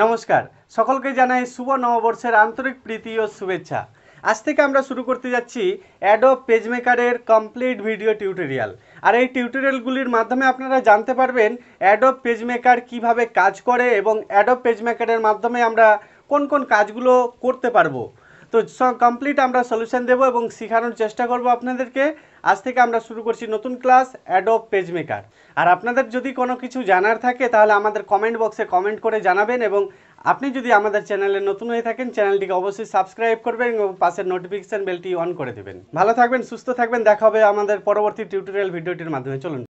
নমস্কার সকলকে জানাই শুভ নববর্ষের আন্তরিক প্রীতি ও শুভেচ্ছা আজ থেকে আমরা শুরু করতে যাচ্ছি পেজ মেকারের কমপ্লিট ভিডিও টিউটোরিয়াল আর এই টিউটোরিয়ালগুলির মাধ্যমে আপনারা জানতে পারবেন পেজ মেকার কীভাবে কাজ করে এবং পেজ মেকারের মাধ্যমে আমরা কোন কোন কাজগুলো করতে পারবো তো কমপ্লিট আমরা সলিউশন দেব এবং শেখানোর চেষ্টা করব আপনাদেরকে আজ থেকে আমরা শুরু করছি নতুন ক্লাস অ্যাডব পেজ মেকার আর আপনাদের যদি কোনো কিছু জানার থাকে তাহলে আমাদের কমেন্ট বক্সে কমেন্ট করে জানাবেন এবং আপনি যদি আমাদের চ্যানেলে নতুন হয়ে থাকেন চ্যানেলটিকে অবশ্যই সাবস্ক্রাইব করবেন এবং পাশের নোটিফিকেশান বেলটি অন করে দেবেন ভালো থাকবেন সুস্থ থাকবেন দেখা হবে আমাদের পরবর্তী টিউটোরিয়াল ভিডিওটির মাধ্যমে চলুন